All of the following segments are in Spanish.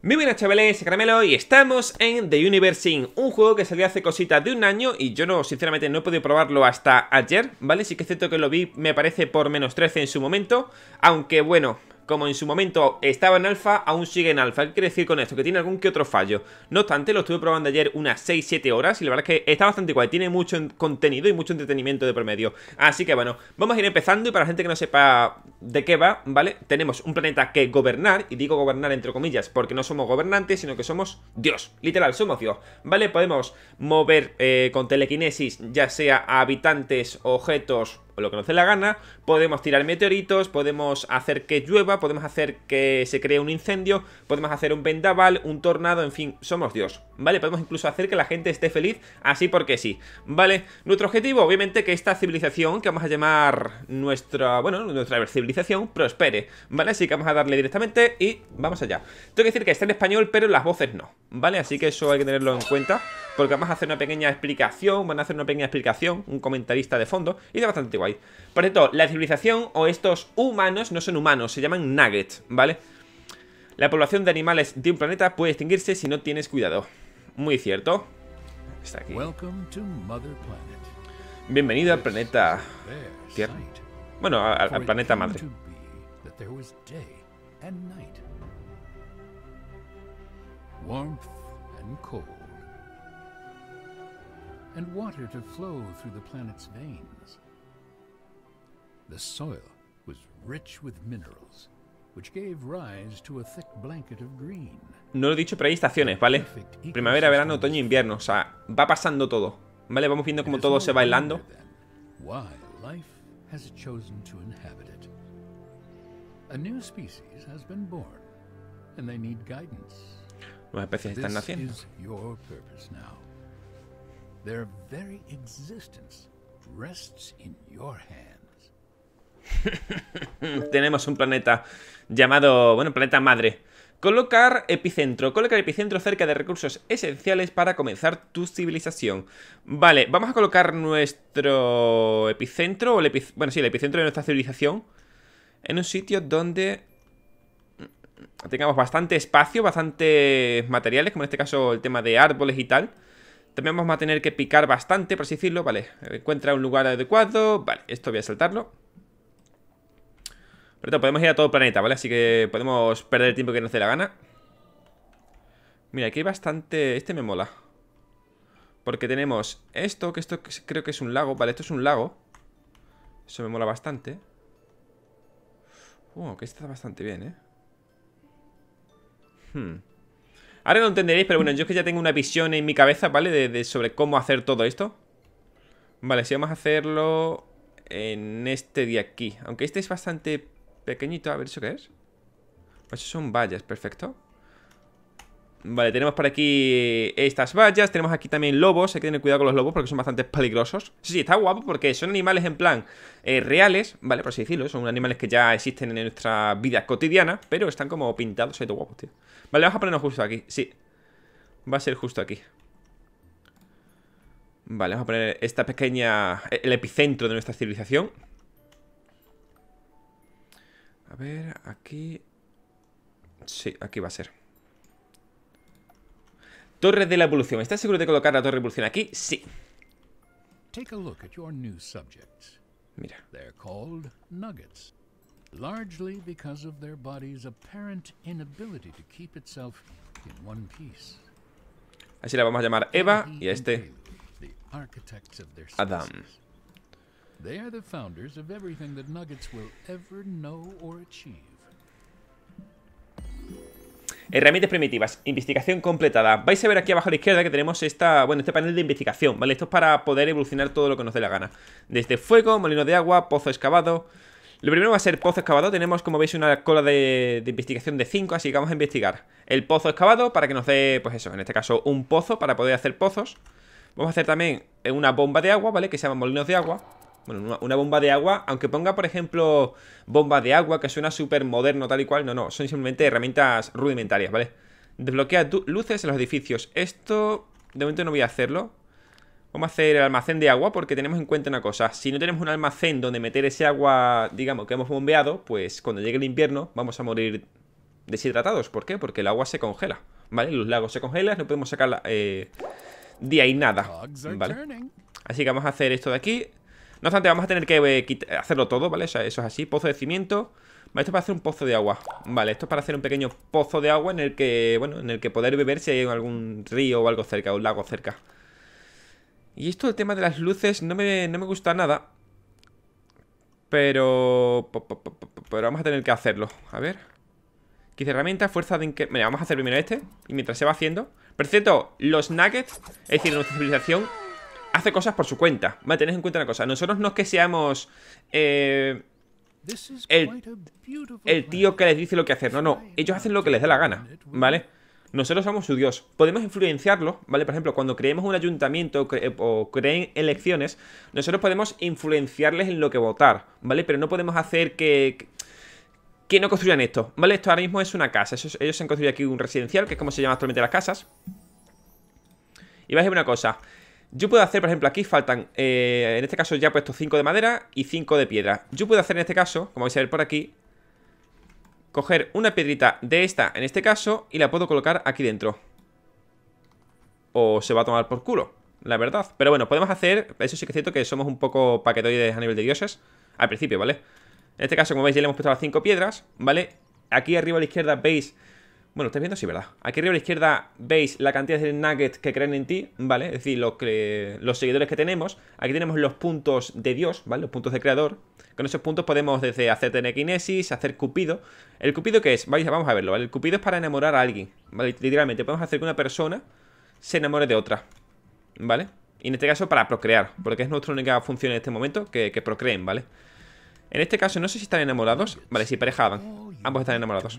Muy buenas chavales, Caramelo y estamos en The Universing, un juego que salió hace cosita de un año y yo no, sinceramente no he podido probarlo hasta ayer, ¿vale? Sí que es cierto que lo vi, me parece, por menos 13 en su momento, aunque bueno, como en su momento estaba en alfa, aún sigue en alfa. ¿Qué quiere decir con esto? Que tiene algún que otro fallo. No obstante, lo estuve probando ayer unas 6-7 horas y la verdad es que está bastante guay. Tiene mucho contenido y mucho entretenimiento de promedio. Así que bueno, vamos a ir empezando y para la gente que no sepa de qué va, ¿vale? Tenemos un planeta que gobernar, y digo gobernar entre comillas porque no somos gobernantes, sino que somos Dios. Literal, somos Dios, ¿vale? Podemos mover eh, con telequinesis ya sea habitantes, objetos lo que nos dé la gana, podemos tirar meteoritos, podemos hacer que llueva, podemos hacer que se cree un incendio, podemos hacer un vendaval, un tornado, en fin, somos Dios, ¿vale? Podemos incluso hacer que la gente esté feliz así porque sí, ¿vale? Nuestro objetivo, obviamente, que esta civilización, que vamos a llamar nuestra, bueno, nuestra civilización, prospere, ¿vale? Así que vamos a darle directamente y vamos allá. Tengo que decir que está en español, pero las voces no, ¿vale? Así que eso hay que tenerlo en cuenta, porque vamos a hacer una pequeña explicación, van a hacer una pequeña explicación, un comentarista de fondo, y da bastante igual. Por cierto, la civilización o estos humanos no son humanos, se llaman nuggets, ¿vale? La población de animales de un planeta puede extinguirse si no tienes cuidado. Muy cierto. Está aquí. Bienvenido al planeta Tierra. Bueno, al, planeta madre. And water to flow through The soil was rich with minerals, which gave rise to a thick blanket of green. No lo he dicho, pero hay estaciones, ¿vale? Primavera, verano, otoño, invierno. O sea, va pasando todo. ¿Vale? Vamos viendo cómo todo se va hilando. Nuevas especies están naciendo. Their very existence rests in your hands. Tenemos un planeta llamado, bueno, planeta madre. Colocar epicentro. Colocar epicentro cerca de recursos esenciales para comenzar tu civilización. Vale, vamos a colocar nuestro epicentro, bueno, sí, el epicentro de nuestra civilización, en un sitio donde tengamos bastante espacio, bastantes materiales, como en este caso el tema de árboles y tal. También vamos a tener que picar bastante, por así decirlo, vale. Encuentra un lugar adecuado, vale, esto voy a saltarlo. Pero podemos ir a todo el planeta, ¿vale? Así que podemos perder el tiempo que nos dé la gana Mira, aquí hay bastante... Este me mola Porque tenemos esto, que esto creo que es un lago Vale, esto es un lago Eso me mola bastante Uh, que está bastante bien, ¿eh? Hmm. Ahora lo entenderéis, pero bueno, yo es que ya tengo una visión en mi cabeza, ¿vale? de sobre cómo hacer todo esto Vale, si vamos a hacerlo en este de aquí Aunque este es bastante pequeñito. A ver, ¿eso qué es? Pues son vallas, perfecto. Vale, tenemos por aquí estas vallas. Tenemos aquí también lobos. Hay que tener cuidado con los lobos porque son bastante peligrosos. Sí, sí, está guapo porque son animales en plan eh, reales, ¿vale? Por así decirlo. ¿eh? Son animales que ya existen en nuestra vida cotidiana, pero están como pintados. todo guapo, tío. Vale, vamos a ponernos justo aquí. Sí. Va a ser justo aquí. Vale, vamos a poner esta pequeña... E, el epicentro de nuestra civilización. A ver, aquí... Sí, aquí va a ser. Torre de la evolución. ¿Estás seguro de colocar la torre de evolución aquí? Sí. Mira. Así la vamos a llamar Eva y a este Adam. They are the founders of everything that Nuggets will ever know or achieve. Herramientas primitivas, investigación completada. Vais a ver aquí abajo a la izquierda que tenemos esta, bueno, este panel de investigación, ¿vale? Esto es para poder evolucionar todo lo que nos dé la gana. Desde fuego, molino de agua, pozo excavado. Lo primero va a ser pozo excavado. Tenemos, como veis, una cola de, de investigación de 5, así que vamos a investigar el pozo excavado para que nos dé, pues eso, en este caso, un pozo para poder hacer pozos. Vamos a hacer también una bomba de agua, ¿vale? Que se llama molinos de agua. Bueno, una, bomba de agua, aunque ponga, por ejemplo, bomba de agua, que suena súper moderno, tal y cual, no, no, son simplemente herramientas rudimentarias, ¿vale? Desbloquea luces en los edificios. Esto, de momento no voy a hacerlo. Vamos a hacer el almacén de agua porque tenemos en cuenta una cosa. Si no tenemos un almacén donde meter ese agua, digamos, que hemos bombeado, pues cuando llegue el invierno vamos a morir deshidratados. ¿Por qué? Porque el agua se congela, ¿vale? Los lagos se congelan, no podemos sacar eh, de ahí nada, ¿vale? Así que vamos a hacer esto de aquí. No obstante, vamos a tener que eh, hacerlo todo, ¿vale? eso es así. Pozo de cimiento. Vale, esto es para hacer un pozo de agua. Vale, esto es para hacer un pequeño pozo de agua en el que, bueno, en el que poder beber si hay algún río o algo cerca, o un lago cerca. Y esto, el tema de las luces, no me, gusta nada. Pero... Pero vamos a tener que hacerlo. A ver. quizá herramientas, fuerza de incremento... Mira, vamos a hacer primero este. Y mientras se va haciendo... Por cierto, los nuggets, es decir, nuestra civilización, hace cosas por su cuenta. Vale, tened en cuenta una cosa. Nosotros no es que seamos eh, el, tío que les dice lo que hacer. No, no. Ellos hacen lo que les da la gana, ¿vale? Nosotros somos su dios. Podemos influenciarlo, ¿vale? Por ejemplo, cuando creemos un ayuntamiento o creen elecciones, nosotros podemos influenciarles en lo que votar, ¿vale? Pero no podemos hacer que que no construyan esto, ¿vale? Esto ahora mismo es una casa. ellos han construido aquí un residencial, que es como se llama actualmente las casas. Y vais a ver una cosa. Yo puedo hacer, por ejemplo, aquí faltan, eh, en este caso ya he puesto 5 de madera y 5 de piedra. Yo puedo hacer en este caso, como vais a ver por aquí, coger una piedrita de esta, en este caso, y la puedo colocar aquí dentro. O se va a tomar por culo, la verdad. Pero bueno, podemos hacer, eso sí que es cierto que somos un poco paquetoides a nivel de dioses, al principio, ¿vale? En este caso, como veis, ya le hemos puesto las 5 piedras, ¿vale? Aquí arriba a la izquierda veis bueno, estáis viendo, sí, ¿verdad? Aquí arriba a la izquierda veis la cantidad de nuggets que creen en ti, ¿vale? Es decir, los, seguidores que tenemos. Aquí tenemos los puntos de Dios, ¿vale? Los puntos de creador. Con esos puntos podemos desde hacer telequinesis, hacer cupido. ¿El cupido qué es? Vamos a verlo, ¿vale? El cupido es para enamorar a alguien, ¿vale? Literalmente, podemos hacer que una persona se enamore de otra, ¿vale? Y en este caso para procrear, porque es nuestra única función en este momento, que, procreen, ¿vale? En este caso, no sé si están enamorados. Vale, si parejaban. Ambos están enamorados.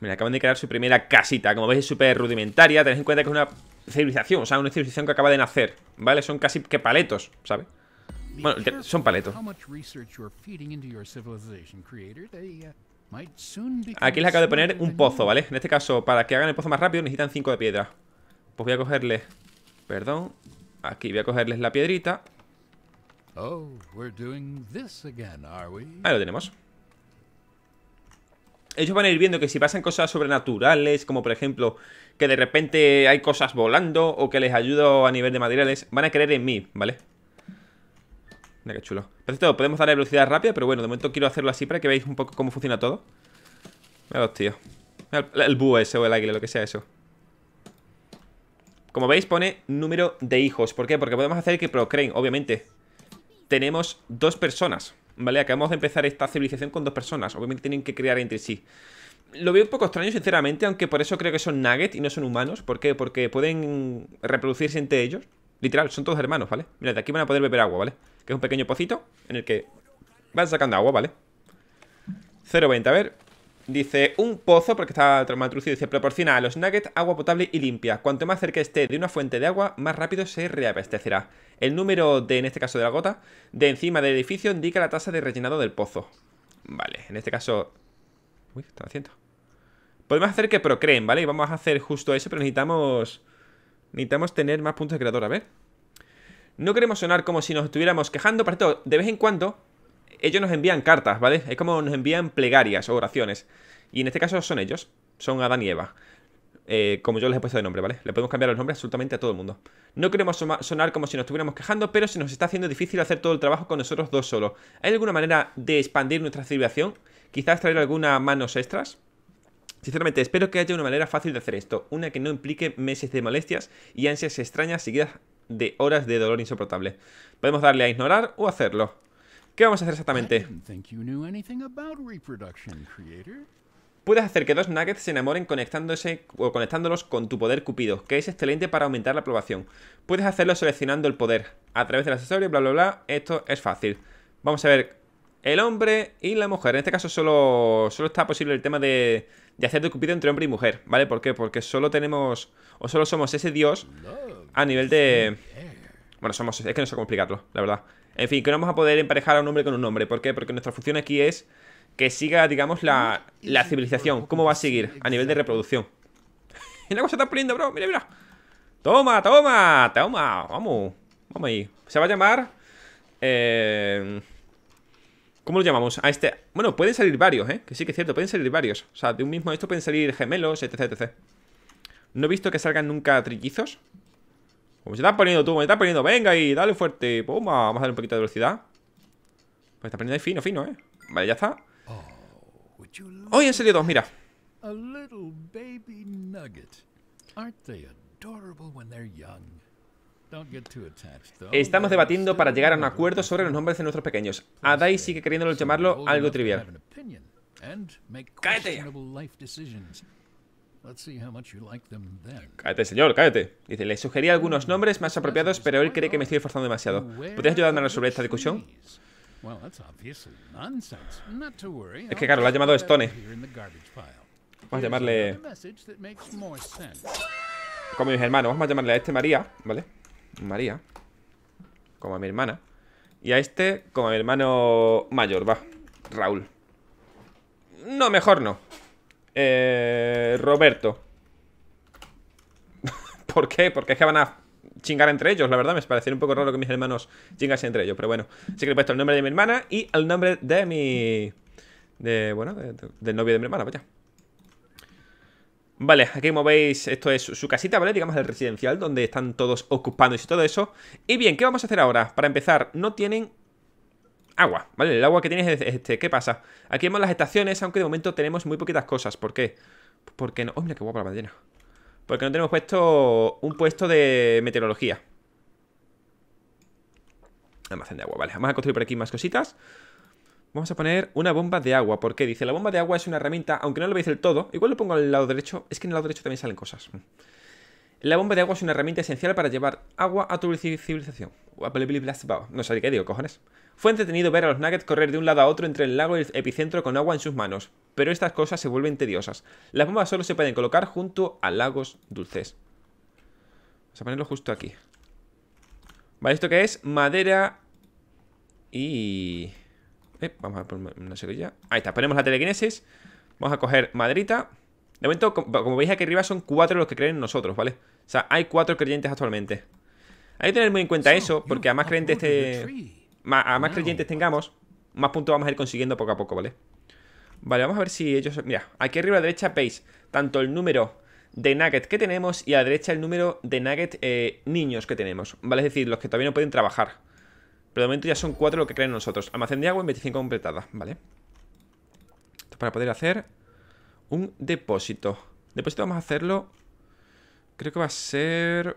Mira, acaban de crear su primera casita. Como veis, es súper rudimentaria. Tened en cuenta que es una civilización, o sea, una civilización que acaba de nacer, ¿vale? Son casi que paletos, ¿sabes? Bueno, son paletos. Uh, aquí les acabo de poner un pozo, ¿vale? En este caso, para que hagan el pozo más rápido necesitan 5 de piedra. Pues voy a cogerle Perdón. Aquí voy a cogerles la piedrita. Oh, Ahí lo tenemos ellos van a ir viendo que si pasan cosas sobrenaturales, como por ejemplo que de repente hay cosas volando o que les ayudo a nivel de materiales, van a creer en mí, ¿vale? Mira qué chulo. Perfecto, podemos darle velocidad rápida, pero bueno, de momento quiero hacerlo así para que veáis un poco cómo funciona todo. Mira los tíos. el, el búho ese o el águila, lo que sea eso. Como veis pone número de hijos. ¿Por qué? Porque podemos hacer que procreen, obviamente. Tenemos dos personas. ¿vale? Acabamos de empezar esta civilización con dos personas, obviamente tienen que crear entre sí. Lo veo un poco extraño, sinceramente, aunque por eso creo que son nuggets y no son humanos. ¿Por qué? Porque pueden reproducirse entre ellos. Literal, son todos hermanos, ¿vale? Mira, de aquí van a poder beber agua, ¿vale? Que es un pequeño pocito en el que van sacando agua, ¿vale? 0,20, a ver. Dice, un pozo, porque está y dice, proporciona a los nuggets agua potable y limpia. Cuanto más cerca esté de una fuente de agua, más rápido se reabastecerá. El número de, en este caso de la gota, de encima del edificio indica la tasa de rellenado del pozo. Vale, en este caso... Uy, está haciendo? Podemos hacer que procreen, ¿vale? Y vamos a hacer justo eso, pero necesitamos... Necesitamos tener más puntos de creador, a ver. No queremos sonar como si nos estuviéramos quejando, pero de vez en cuando ellos nos envían cartas, ¿vale? Es como nos envían plegarias o oraciones. Y en este caso son ellos, son Adán y Eva. Eh, como yo les he puesto de nombre, ¿vale? Le podemos cambiar los nombres absolutamente a todo el mundo. No queremos sonar como si nos estuviéramos quejando, pero se nos está haciendo difícil hacer todo el trabajo con nosotros dos solos. ¿Hay alguna manera de expandir nuestra civilización? Quizás traer algunas manos extras. Sinceramente, espero que haya una manera fácil de hacer esto, una que no implique meses de molestias y ansias extrañas seguidas de horas de dolor insoportable. Podemos darle a ignorar o hacerlo. ¿Qué vamos a hacer exactamente? Puedes hacer que dos nuggets se enamoren conectándose o conectándolos con tu poder Cupido, que es excelente para aumentar la aprobación. Puedes hacerlo seleccionando el poder a través del accesorio, bla, bla, bla. Esto es fácil. Vamos a ver el hombre y la mujer. En este caso solo, solo está posible el tema de, de hacer de Cupido entre hombre y mujer, ¿vale? ¿Por qué? Porque solo tenemos o solo somos ese dios a nivel de... Bueno, somos... Es que no sé cómo explicarlo, la verdad. En fin, que no vamos a poder emparejar a un hombre con un hombre. ¿Por qué? Porque nuestra función aquí es que siga, digamos, la, civilización. ¿Cómo va a seguir a nivel de reproducción? ¿Y la cosa está poniendo, bro. Mira, mira. Toma, toma, toma. Vamos. Vamos ahí. Se va a llamar... Eh... ¿Cómo lo llamamos? A este... Bueno, pueden salir varios, ¿eh? Que sí que es cierto, pueden salir varios. O sea, de un mismo esto pueden salir gemelos, etc, etc. No he visto que salgan nunca trillizos. Como se está poniendo tú, me está poniendo. Venga y dale fuerte. Puma, pues, vamos a darle un poquito de velocidad. Pues está poniendo ahí fino, fino, eh. Vale, ya está. Oh, Hoy en serio dos, mira. Estamos debatiendo para llegar a un acuerdo sobre los nombres de nuestros pequeños. Adai sigue queriéndolo llamarlo algo trivial. ¡Cállate! Cállate, señor, cállate. Dice, le sugerí algunos nombres más apropiados, pero él cree que me estoy esforzando demasiado. ¿Podrías ayudarme a resolver esta discusión? Es que claro, lo ha llamado Stone. Vamos a llamarle... Como mis hermanos, vamos a llamarle a este María, ¿vale? María. Como a mi hermana. Y a este como a mi hermano mayor, va. Raúl. No, mejor no. Eh, Roberto. ¿Por qué? Porque es que van a chingar entre ellos, la verdad. Me parece un poco raro que mis hermanos chingasen entre ellos, pero bueno. Así que le he puesto el nombre de mi hermana y el nombre de mi... De, bueno, del novio de mi hermana, vaya. Vale, aquí como veis, esto es su casita, ¿vale? Digamos el residencial, donde están todos ocupándose y todo eso. Y bien, ¿qué vamos a hacer ahora? Para empezar, no tienen agua, ¿vale? El agua que tienes este. ¿Qué pasa? Aquí vemos las estaciones, aunque de momento tenemos muy poquitas cosas. ¿Por qué? Porque no... ¡Oh, mira qué guapa la bandera! Porque no tenemos puesto un puesto de meteorología. Almacén de agua, vale. Vamos a construir por aquí más cositas. Vamos a poner una bomba de agua. ¿Por qué? Dice, la bomba de agua es una herramienta, aunque no lo veis del todo. Igual lo pongo al lado derecho. Es que en el lado derecho también salen cosas. La bomba de agua es una herramienta esencial para llevar agua a tu civilización. No sé qué digo, cojones. Fue entretenido ver a los Nuggets correr de un lado a otro entre el lago y el epicentro con agua en sus manos, pero estas cosas se vuelven tediosas. Las bombas solo se pueden colocar junto a lagos dulces. Vamos a ponerlo justo aquí. Vale, ¿esto qué es? Madera y... Eh, vamos a poner una sequilla. Ahí está, ponemos la telequinesis. Vamos a coger maderita. De momento, como veis aquí arriba, son cuatro los que creen en nosotros, ¿vale? O sea, hay cuatro creyentes actualmente. Hay que tener muy en cuenta eso, porque a más creyentes este a más creyentes tengamos, más puntos vamos a ir consiguiendo poco a poco, ¿vale? Vale, vamos a ver si ellos... Mira, aquí arriba a la derecha veis tanto el número de nuggets que tenemos y a la derecha el número de nuggets eh, niños que tenemos, ¿vale? Es decir, los que todavía no pueden trabajar. Pero de momento ya son cuatro lo que creen nosotros. Almacén de agua en 25 completada, ¿vale? Esto para poder hacer un depósito. Depósito vamos a hacerlo... Creo que va a ser...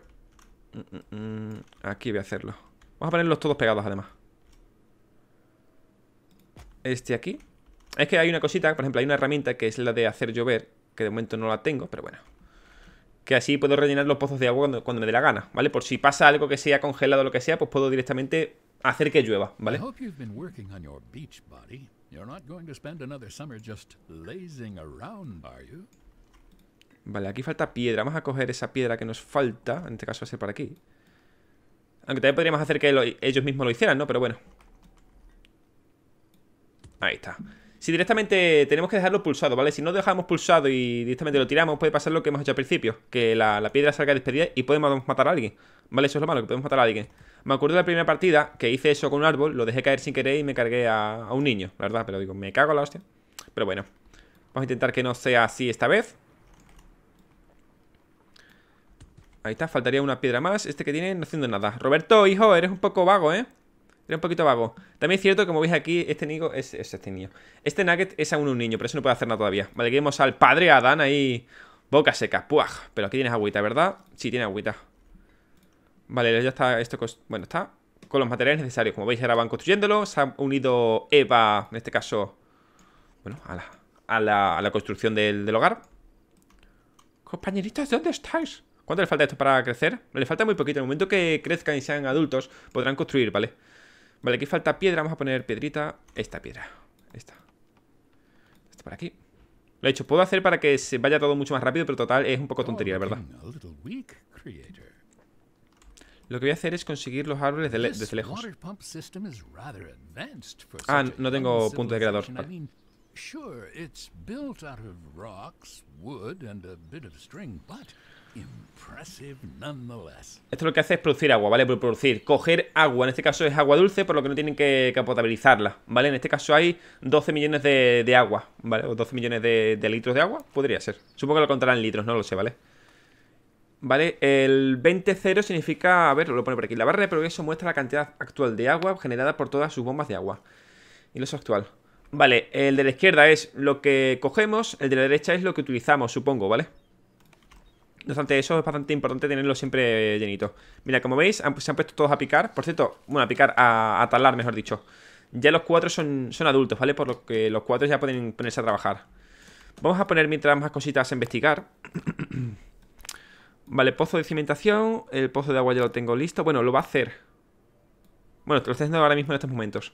Mm, mm, mm, aquí voy a hacerlo. Vamos a ponerlos todos pegados además este aquí. Es que hay una cosita, por ejemplo, hay una herramienta que es la de hacer llover, que de momento no la tengo, pero bueno. Que así puedo rellenar los pozos de agua cuando, me dé la gana, ¿vale? Por si pasa algo que sea congelado o lo que sea, pues puedo directamente hacer que llueva, ¿vale? Vale, aquí falta piedra. Vamos a coger esa piedra que nos falta. En este caso va a ser para aquí. Aunque también podríamos hacer que ellos mismos lo hicieran, ¿no? Pero bueno. Ahí está. Si directamente tenemos que dejarlo pulsado, ¿vale? Si no dejamos pulsado y directamente lo tiramos, puede pasar lo que hemos hecho al principio. Que la, piedra salga despedida y podemos matar a alguien. ¿Vale? Eso es lo malo, que podemos matar a alguien. Me acuerdo de la primera partida que hice eso con un árbol, lo dejé caer sin querer y me cargué a, a un niño, la verdad. Pero digo, me cago en la hostia. Pero bueno, vamos a intentar que no sea así esta vez. Ahí está, faltaría una piedra más. Este que tiene no haciendo nada. Roberto, hijo, eres un poco vago, ¿eh? tiene un poquito vago. También es cierto, que como veis aquí, este niño es, es, este niño. Este nugget es aún un niño, pero eso no puede hacer nada todavía. Vale, aquí vemos al padre Adán ahí. Boca seca, puaj. Pero aquí tienes agüita, ¿verdad? Sí, tiene agüita. Vale, ya está esto. Bueno, está con los materiales necesarios. Como veis, ahora van construyéndolo. Se ha unido Eva, en este caso. Bueno, a la, a la, construcción del, del hogar. compañeritos ¿dónde estáis? ¿Cuánto le falta esto para crecer? Le falta muy poquito. En el momento que crezcan y sean adultos, podrán construir, ¿vale? Vale, aquí falta piedra. Vamos a poner piedrita. Esta piedra. Esta. Esta este por aquí. Lo he hecho. Puedo hacer para que se vaya todo mucho más rápido, pero total es un poco tontería, verdad. Oh, Lo que voy a hacer es conseguir los árboles desde lejos. Ah, no tengo punto de creador. Esto lo que hace es producir agua, ¿vale? Producir, coger agua. En este caso es agua dulce, por lo que no tienen que, capotabilizarla, potabilizarla, ¿vale? En este caso hay 12 millones de, agua, ¿vale? O 12 millones de, litros de agua, podría ser. Supongo que lo contarán en litros, no lo sé, ¿vale? ¿Vale? El 20.0 significa, a ver, lo pone por aquí. La barra de progreso muestra la cantidad actual de agua generada por todas sus bombas de agua. Y lo es actual. Vale, el de la izquierda es lo que cogemos, el de la derecha es lo que utilizamos, supongo, ¿vale? vale no obstante, eso es bastante importante tenerlo siempre llenito. Mira, como veis, se han puesto todos a picar. Por cierto, bueno, a picar, a, talar, mejor dicho. Ya los cuatro son, son adultos, ¿vale? Por lo que los cuatro ya pueden ponerse a trabajar. Vamos a poner mientras más cositas a investigar. vale, pozo de cimentación. El pozo de agua ya lo tengo listo. Bueno, lo va a hacer. Bueno, te lo estoy haciendo ahora mismo en estos momentos.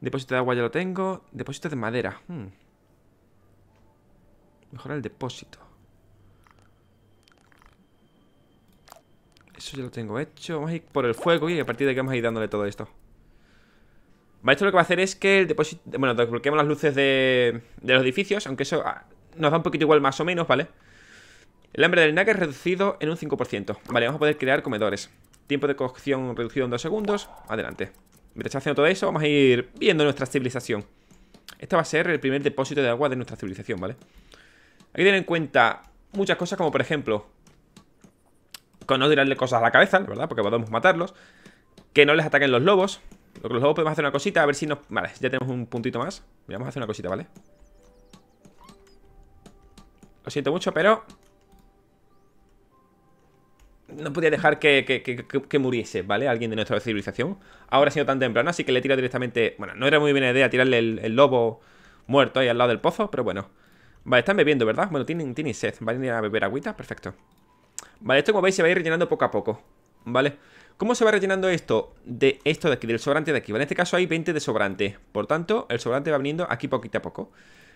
Depósito de agua ya lo tengo. Depósito de madera. Hmm. Mejora el depósito. ya lo tengo hecho. Vamos a ir por el fuego y a partir de aquí vamos a ir dándole todo esto. Vale, esto lo que va a hacer es que el depósito... Bueno, desbloqueemos las luces de, de los edificios, aunque eso ah, nos da un poquito igual más o menos, ¿vale? El hambre del es reducido en un 5%. Vale, vamos a poder crear comedores. Tiempo de cocción reducido en 2 segundos. Adelante. Mientras está haciendo todo eso, vamos a ir viendo nuestra civilización. Este va a ser el primer depósito de agua de nuestra civilización, ¿vale? Hay que tener en cuenta muchas cosas como, por ejemplo, con no tirarle cosas a la cabeza, ¿verdad? Porque podemos matarlos. Que no les ataquen los lobos. Los lobos podemos hacer una cosita, a ver si nos... Vale, ya tenemos un puntito más. Vamos a hacer una cosita, ¿vale? Lo siento mucho, pero... No podía dejar que, muriese, ¿vale? Alguien de nuestra civilización. Ahora ha sido tan temprano, así que le tira directamente... Bueno, no era muy buena idea tirarle el, lobo muerto ahí al lado del pozo, pero bueno. Vale, están bebiendo, ¿verdad? Bueno, tienen, tienen sed. Van a ir a beber agüita, perfecto. Vale, esto como veis se va a ir rellenando poco a poco ¿Vale? ¿Cómo se va rellenando esto? De esto de aquí, del sobrante de aquí ¿Vale? En este caso hay 20 de sobrante Por tanto, el sobrante va viniendo aquí poquito a poco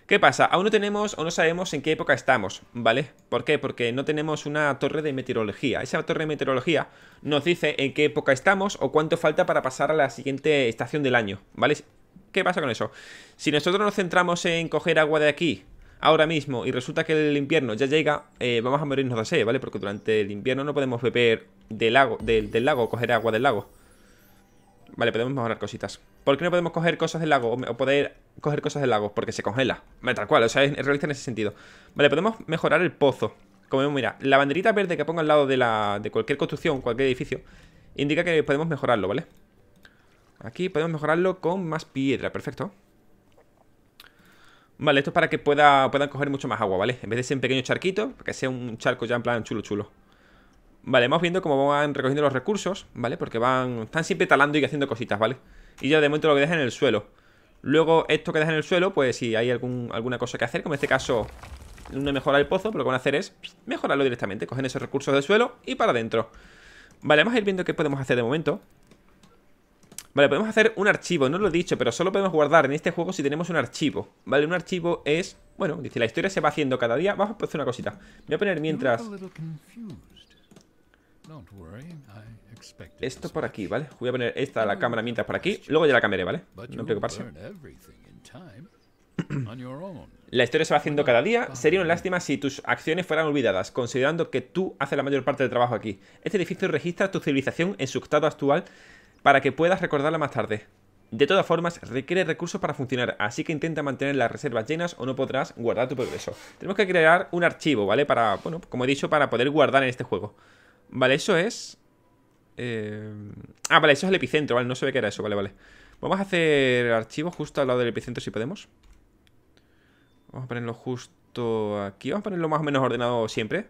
¿Qué pasa? Aún no tenemos, o no sabemos en qué época estamos, ¿vale? ¿Por qué? Porque no tenemos una torre de meteorología. Esa torre de meteorología nos dice en qué época estamos o cuánto falta para pasar a la siguiente estación del año, ¿vale? ¿Qué pasa con eso? Si nosotros nos centramos en coger agua de aquí ahora mismo y resulta que el invierno ya llega, eh, vamos a morirnos de sed, ¿vale? Porque durante el invierno no podemos beber del lago, del, lago, coger agua del lago. Vale, podemos mejorar cositas. ¿Por qué no podemos coger cosas del lago? O poder coger cosas del lago, porque se congela. Vale, tal cual, o sea, es realista en ese sentido. Vale, podemos mejorar el pozo. Como mira, la banderita verde que pongo al lado de, la, de cualquier construcción, cualquier edificio, indica que podemos mejorarlo, ¿vale? Aquí podemos mejorarlo con más piedra, perfecto. Vale, esto es para que pueda, puedan coger mucho más agua, ¿vale? En vez de ser un pequeño charquito, que sea un charco ya en plan chulo chulo Vale, vamos viendo cómo van recogiendo los recursos, ¿vale? Porque van, están siempre talando y haciendo cositas, ¿vale? Y ya de momento lo que dejan en el suelo Luego esto que dejan en el suelo, pues si hay algún, alguna cosa que hacer Como en este caso, no mejorar el pozo, pero lo que van a hacer es mejorarlo directamente Cogen esos recursos del suelo y para adentro Vale, vamos a ir viendo qué podemos hacer de momento Vale, podemos hacer un archivo, no lo he dicho, pero solo podemos guardar en este juego si tenemos un archivo. Vale, un archivo es... Bueno, dice, la historia se va haciendo cada día. Vamos a hacer una cosita. Voy a poner mientras... Esto por aquí, ¿vale? Voy a poner esta la cámara mientras por aquí. Luego ya la cambiaré, ¿vale? No preocuparse. La historia se va haciendo cada día. Sería una lástima si tus acciones fueran olvidadas, considerando que tú haces la mayor parte del trabajo aquí. Este edificio registra tu civilización en su estado actual para que puedas recordarla más tarde. De todas formas, requiere recursos para funcionar, así que intenta mantener las reservas llenas o no podrás guardar tu progreso. Tenemos que crear un archivo, ¿vale? Para, bueno, como he dicho, para poder guardar en este juego. Vale, eso es... Eh, ah, vale, eso es el epicentro, ¿vale? No se ve qué era eso, vale, vale. Vamos a hacer archivo justo al lado del epicentro si podemos. Vamos a ponerlo justo aquí. Vamos a ponerlo más o menos ordenado siempre.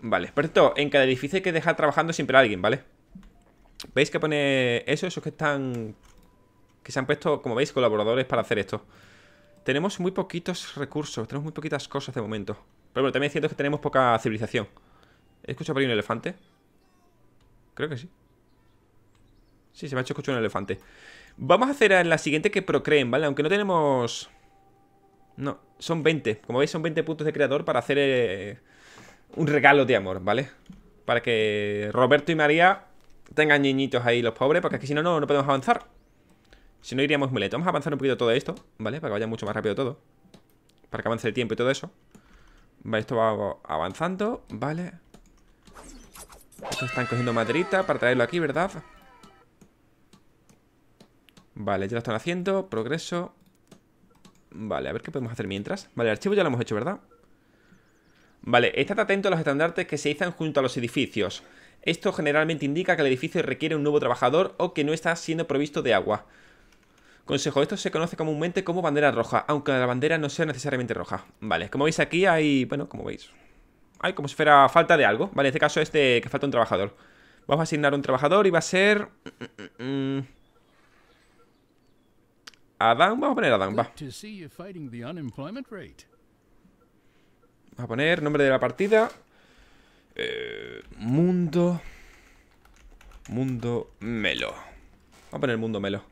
Vale, perfecto en cada edificio hay que dejar trabajando siempre a alguien, ¿vale? vale ¿Veis que pone eso? Esos que están... Que se han puesto, como veis, colaboradores para hacer esto. Tenemos muy poquitos recursos, tenemos muy poquitas cosas de momento. Pero bueno, también siento que tenemos poca civilización. ¿He escuchado por ahí un elefante? Creo que sí. Sí, se me ha hecho escuchar un elefante. Vamos a hacer en la siguiente que procreen, ¿vale? Aunque no tenemos... No, son 20. Como veis, son 20 puntos de creador para hacer eh, un regalo de amor, ¿vale? Para que Roberto y María tengan niñitos ahí los pobres, porque aquí si no, no, podemos avanzar. Si no, iríamos muy lento. Vamos a avanzar un poquito todo esto, ¿vale? Para que vaya mucho más rápido todo. Para que avance el tiempo y todo eso. Vale, esto va avanzando, ¿vale? están cogiendo maderita para traerlo aquí, ¿verdad? Vale, ya lo están haciendo. Progreso. Vale, a ver qué podemos hacer mientras. Vale, el archivo ya lo hemos hecho, ¿verdad? Vale, estad atento a los estandartes que se izan junto a los edificios. Esto generalmente indica que el edificio requiere un nuevo trabajador o que no está siendo provisto de agua. Consejo, esto se conoce comúnmente como bandera roja, aunque la bandera no sea necesariamente roja. Vale, como veis aquí hay... bueno, como veis... Hay como si fuera falta de algo. Vale, en este caso es que falta un trabajador. Vamos a asignar un trabajador y va a ser... Mm, mm, mm, Adam, vamos a poner Adán, va. Vamos a poner nombre de la partida eh, mundo... Mundo Melo. Vamos a poner Mundo Melo.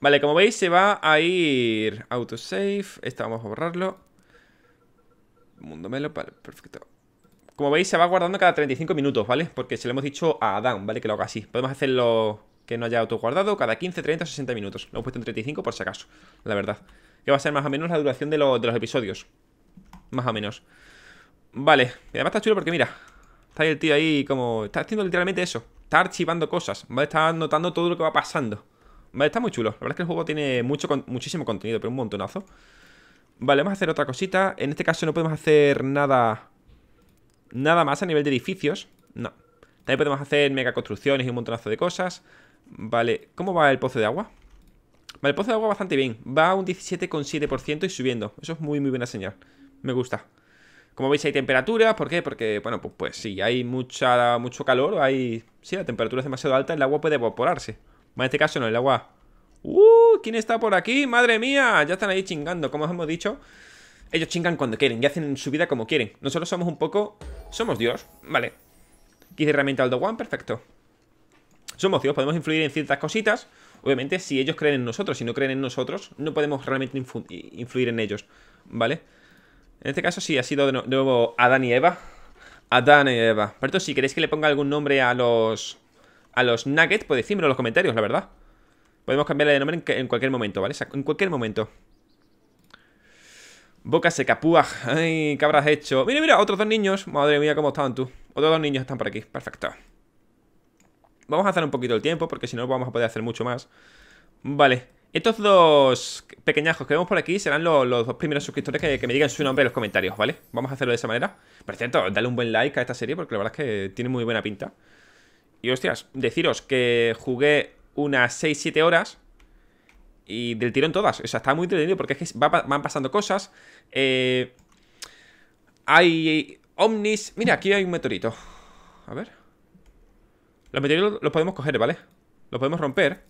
Vale, como veis se va a ir autosave. Esta vamos a borrarlo. Mundo Melo, vale, perfecto. Como veis se va guardando cada 35 minutos, ¿vale? Porque se lo hemos dicho a Adam, ¿vale? Que lo haga así. Podemos hacerlo que no haya autoguardado cada 15, 30, 60 minutos. Lo hemos puesto en 35 por si acaso, la verdad. Que va a ser más o menos la duración de los episodios. Más o menos Vale, y además está chulo porque mira Está ahí el tío ahí como... Está haciendo literalmente eso Está archivando cosas, ¿vale? Está anotando todo lo que va pasando Vale, está muy chulo La verdad es que el juego tiene mucho, muchísimo contenido Pero un montonazo Vale, vamos a hacer otra cosita En este caso no podemos hacer nada... Nada más a nivel de edificios No También podemos hacer mega construcciones y un montonazo de cosas Vale, ¿cómo va el pozo de agua? Vale, el pozo de agua bastante bien Va a un 17,7% y subiendo Eso es muy, muy buena señal me gusta. Como veis hay temperaturas, ¿por qué? Porque, bueno, pues, pues sí, hay mucha, mucho calor, hay... Sí, la temperatura es demasiado alta, el agua puede evaporarse. En este caso no, el agua... ¡Uh! ¿Quién está por aquí? ¡Madre mía! Ya están ahí chingando, como os hemos dicho. Ellos chingan cuando quieren y hacen su vida como quieren. Nosotros somos un poco... Somos Dios, vale. quién herramienta Aldo One, perfecto. Somos Dios, podemos influir en ciertas cositas. Obviamente, si ellos creen en nosotros, si no creen en nosotros, no podemos realmente influir en ellos, ¿vale? vale en este caso sí, ha sido de nuevo Adán y Eva. Adán y Eva. Por si queréis que le ponga algún nombre a los a los nuggets, pues decídmelo en los comentarios, la verdad. Podemos cambiarle de nombre en, cualquier momento, ¿vale? En cualquier momento. Boca se capúa Ay, ¿qué habrás hecho? Mira, mira, otros dos niños. Madre mía, cómo estaban tú. Otros dos niños están por aquí. Perfecto. Vamos a hacer un poquito el tiempo, porque si no vamos a poder hacer mucho más. Vale. Estos dos pequeñajos que vemos por aquí serán los, dos primeros suscriptores que, me digan su nombre en los comentarios, ¿vale? Vamos a hacerlo de esa manera. Por cierto, dale un buen like a esta serie porque la verdad es que tiene muy buena pinta. Y hostias, deciros que jugué unas 6-7 horas y del tirón todas. O sea, está muy entretenido porque es que van pasando cosas. Eh, hay ovnis. Mira, aquí hay un meteorito. A ver. Los meteoritos los podemos coger, ¿vale? Los podemos romper.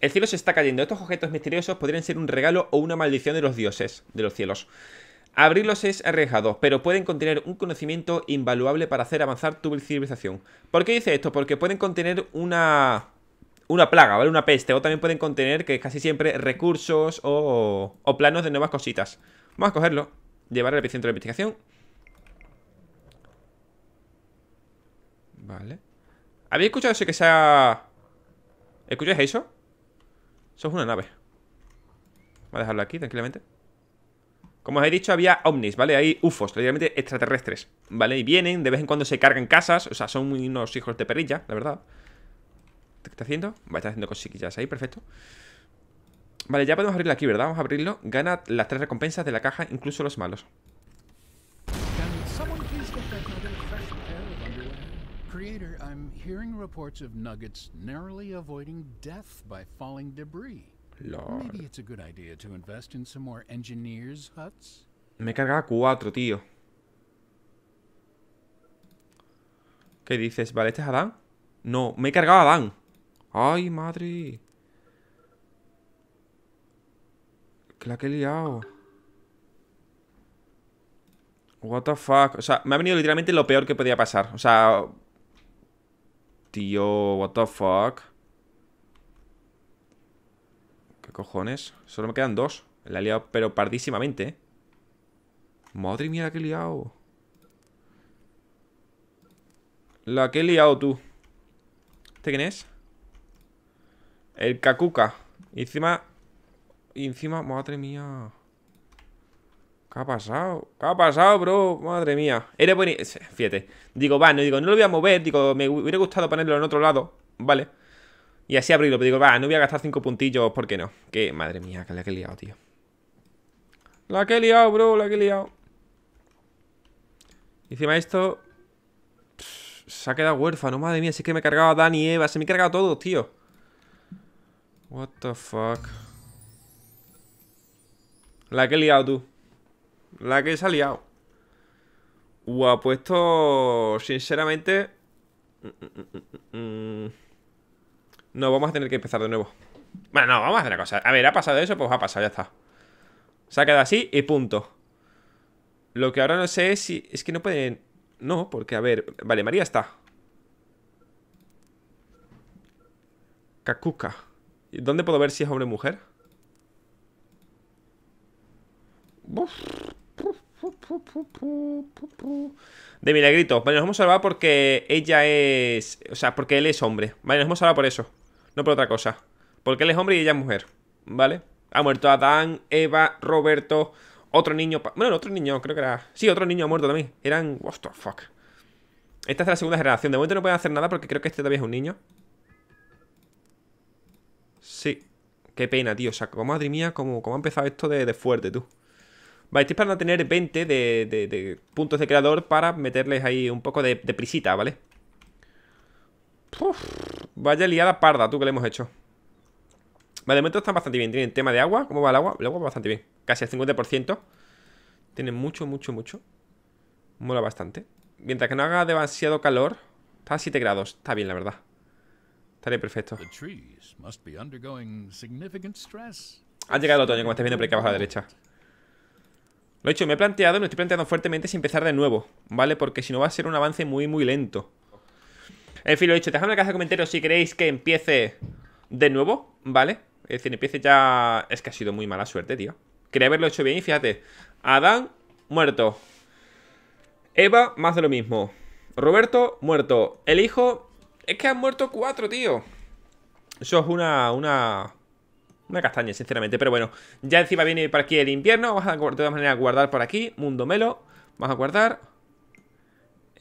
El cielo se está cayendo. Estos objetos misteriosos podrían ser un regalo o una maldición de los dioses, de los cielos. Abrirlos es arriesgado, pero pueden contener un conocimiento invaluable para hacer avanzar tu civilización. ¿Por qué dice esto? Porque pueden contener una una plaga, ¿vale? Una peste. O también pueden contener, que casi siempre, recursos o, o planos de nuevas cositas. Vamos a cogerlo. Llevar al epicentro de investigación. Vale. ¿Habéis escuchado eso que sea... ¿Escucháis eso? Eso es una nave Voy a dejarlo aquí tranquilamente Como os he dicho, había ovnis, ¿vale? Hay ufos, literalmente extraterrestres ¿Vale? Y vienen, de vez en cuando se cargan casas O sea, son unos hijos de perrilla, la verdad ¿Qué está haciendo? Va, está haciendo cosiquillas ahí, perfecto Vale, ya podemos abrirlo aquí, ¿verdad? Vamos a abrirlo Gana las tres recompensas de la caja, incluso los malos Me he cargado a Me cuatro, tío. ¿Qué dices? Vale, este es Adán. No, me he cargado a Adán. ¡Ay, madre! ¿Qué la que he liado. What the fuck. O sea, me ha venido literalmente lo peor que podía pasar. O sea, Tío, what the fuck ¿Qué cojones? Solo me quedan dos La he liado pero pardísimamente ¿eh? Madre mía la que he liado La que he liado tú ¿Este quién es? El Kakuka encima encima, madre mía ¿Qué ha pasado? ¿Qué ha pasado, bro? Madre mía. Eres buenísimo eh, Fíjate. Digo, va, no, digo, no lo voy a mover. Digo, me hubiera gustado ponerlo en otro lado. Vale. Y así abrirlo. Pero digo, va, no voy a gastar cinco puntillos. ¿Por qué no? Que, madre mía, que la que he liado, tío. La que he liado, bro. La que he liado. Y encima esto... se ha quedado huérfano. Madre mía, si es que me he cargado a Dani y Eva. Se me ha cargado todo, tío. What the fuck. La que he liado, tú. La que se ha liado. puesto... Sinceramente... No, vamos a tener que empezar de nuevo. Bueno, no, vamos a hacer una cosa. A ver, ha pasado eso, pues ha pasado, ya está. Se ha quedado así y punto. Lo que ahora no sé es si... Es que no pueden... No, porque a ver... Vale, María está. Kakuka. ¿Dónde puedo ver si es hombre o mujer? Buf de milagrito. Vale, nos hemos salvado porque ella es... O sea, porque él es hombre. Vale, nos hemos salvado por eso. No por otra cosa. Porque él es hombre y ella es mujer. ¿Vale? Ha muerto Adán, Eva, Roberto... Otro niño... Bueno, otro niño, creo que era... Sí, otro niño ha muerto también. Eran... What the fuck. Esta es la segunda generación. De momento no pueden hacer nada porque creo que este todavía es un niño. Sí. Qué pena, tío. O sea, madre mía, Como cómo ha empezado esto de fuerte, tú. Vale, estoy a tener 20 de, puntos de creador para meterles ahí un poco de, de prisita, ¿vale? vaya liada parda, tú, que le hemos hecho. Vale, de momento están bastante bien. Tienen tema de agua. ¿Cómo va el agua? El agua va bastante bien. Casi al 50%. Tienen mucho, mucho, mucho. Mola bastante. Mientras que no haga demasiado calor. Está a 7 grados. Está bien, la verdad. Estaría perfecto. Ha llegado el otoño, como estás viendo por aquí abajo a la derecha. Lo he hecho, me he planteado, me estoy planteando fuertemente si empezar de nuevo, ¿vale? Porque si no va a ser un avance muy, muy lento. En fin, lo he dicho, dejadme en la caja de comentarios si queréis que empiece de nuevo, ¿vale? Es decir, empiece ya... Es que ha sido muy mala suerte, tío. Quería haberlo hecho bien fíjate. Adán, muerto. Eva, más de lo mismo. Roberto, muerto. El hijo... Es que han muerto cuatro, tío. Eso es una... una una castaña, sinceramente, pero bueno Ya encima viene para aquí el invierno Vamos a, de todas maneras, guardar por aquí Mundo Melo Vamos a guardar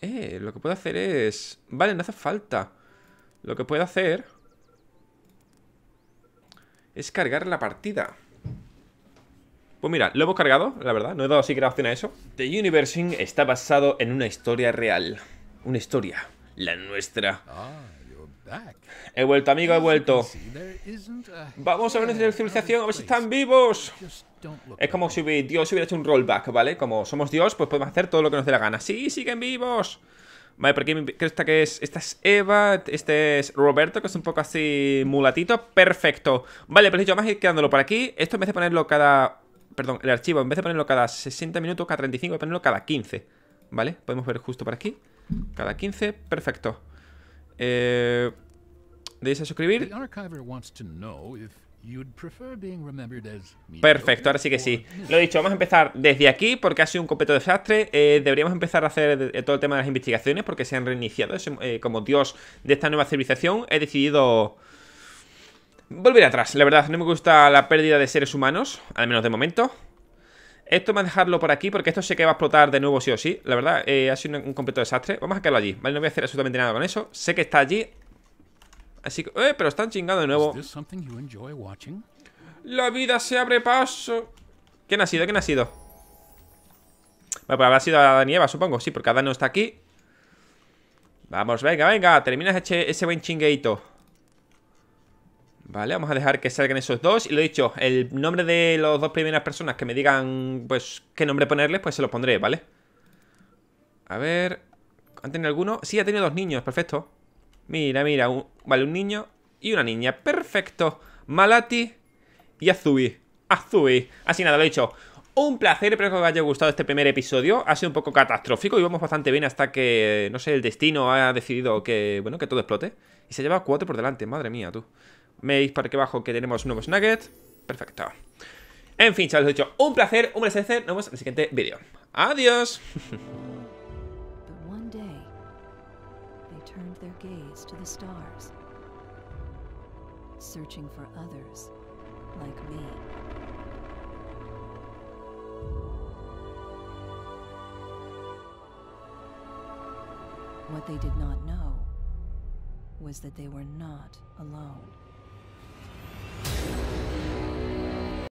Eh, lo que puedo hacer es... Vale, no hace falta Lo que puedo hacer Es cargar la partida pues mira, lo hemos cargado, la verdad, no he dado siquiera opción a eso. The Universing está basado en una historia real. Una historia, la nuestra. Ah. He vuelto, amigo, he vuelto. Vamos a ver nuestra civilización, a ver si están vivos. Es como si Dios hubiera hecho un rollback, ¿vale? Como somos Dios, pues podemos hacer todo lo que nos dé la gana. ¡Sí, siguen vivos! Vale, por aquí esta que es. Esta es Eva, este es Roberto, que es un poco así mulatito. Perfecto. Vale, si yo más ir quedándolo por aquí. Esto en vez de ponerlo cada. Perdón, el archivo, en vez de ponerlo cada 60 minutos, cada 35, voy a ponerlo cada 15. ¿Vale? Podemos ver justo por aquí. Cada 15, perfecto. Eh, a suscribir. Perfecto, ahora sí que sí. Lo he dicho, vamos a empezar desde aquí porque ha sido un completo desastre. Eh, deberíamos empezar a hacer eh, todo el tema de las investigaciones porque se han reiniciado. Eh, como dios de esta nueva civilización, he decidido volver atrás. La verdad, no me gusta la pérdida de seres humanos, al menos de momento. Esto me va a dejarlo por aquí porque esto sé que va a explotar de nuevo sí o sí. La verdad, eh, ha sido un, completo desastre. Vamos a quedarlo allí, ¿vale? No voy a hacer absolutamente nada con eso. Sé que está allí. Así que... ¡Eh! Pero están chingando de nuevo. La vida se abre paso. ¿Quién ha sido? ¿Quién ha sido? Bueno, pues habrá sido Adán y supongo. Sí, porque Adán no está aquí. Vamos, venga, venga. Terminas ese, ese buen chingueito. Vale, vamos a dejar que salgan esos dos Y lo he dicho, el nombre de las dos primeras personas Que me digan, pues, qué nombre ponerles Pues se los pondré, ¿vale? A ver, ¿han tenido alguno? Sí, ha tenido dos niños, perfecto Mira, mira, vale, un niño y una niña Perfecto, Malati y Azubi Azubi, así nada, lo he dicho un placer, espero que os haya gustado este primer episodio. Ha sido un poco catastrófico, y vamos bastante bien hasta que, no sé, el destino ha decidido que, bueno, que todo explote. Y se lleva cuatro por delante, madre mía, tú. Me veis por aquí abajo que tenemos nuevos nuggets. Perfecto. En fin, chavales, os he dicho, un placer, un placer. Nos vemos en el siguiente vídeo. Adiós. searching for others like me. What they did not know was that they were not alone.